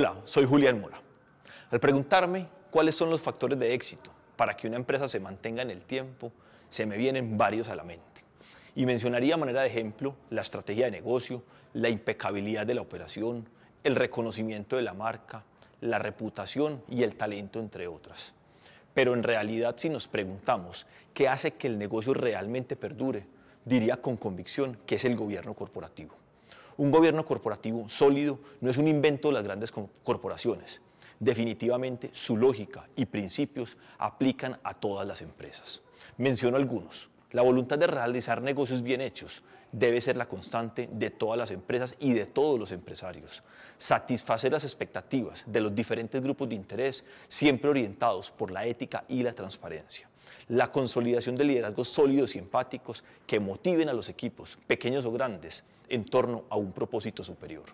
Hola, soy Julián Mora. Al preguntarme cuáles son los factores de éxito para que una empresa se mantenga en el tiempo, se me vienen varios a la mente. Y mencionaría a manera de ejemplo la estrategia de negocio, la impecabilidad de la operación, el reconocimiento de la marca, la reputación y el talento, entre otras. Pero en realidad, si nos preguntamos qué hace que el negocio realmente perdure, diría con convicción que es el gobierno corporativo. Un gobierno corporativo sólido no es un invento de las grandes corporaciones. Definitivamente su lógica y principios aplican a todas las empresas. Menciono algunos. La voluntad de realizar negocios bien hechos debe ser la constante de todas las empresas y de todos los empresarios. Satisfacer las expectativas de los diferentes grupos de interés, siempre orientados por la ética y la transparencia. La consolidación de liderazgos sólidos y empáticos que motiven a los equipos, pequeños o grandes, en torno a un propósito superior.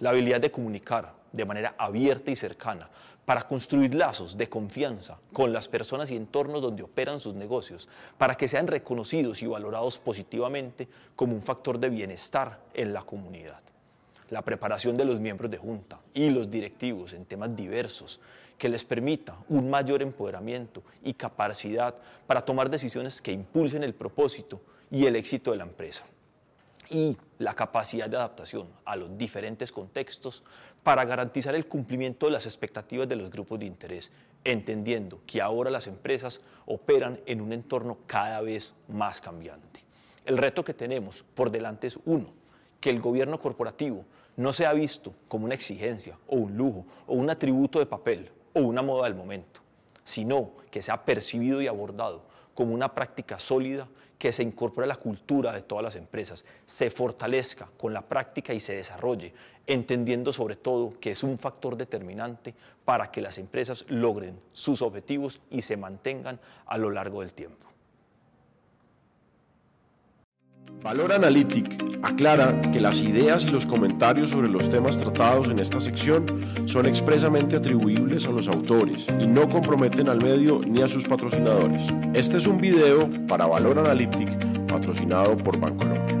La habilidad de comunicar de manera abierta y cercana para construir lazos de confianza con las personas y entornos donde operan sus negocios, para que sean reconocidos y valorados positivamente como un factor de bienestar en la comunidad la preparación de los miembros de junta y los directivos en temas diversos que les permita un mayor empoderamiento y capacidad para tomar decisiones que impulsen el propósito y el éxito de la empresa y la capacidad de adaptación a los diferentes contextos para garantizar el cumplimiento de las expectativas de los grupos de interés, entendiendo que ahora las empresas operan en un entorno cada vez más cambiante. El reto que tenemos por delante es uno, que el gobierno corporativo no sea visto como una exigencia o un lujo o un atributo de papel o una moda del momento, sino que sea percibido y abordado como una práctica sólida que se incorpore a la cultura de todas las empresas, se fortalezca con la práctica y se desarrolle, entendiendo sobre todo que es un factor determinante para que las empresas logren sus objetivos y se mantengan a lo largo del tiempo. Valor Analytic aclara que las ideas y los comentarios sobre los temas tratados en esta sección son expresamente atribuibles a los autores y no comprometen al medio ni a sus patrocinadores. Este es un video para Valor Analytic patrocinado por Bancolombia.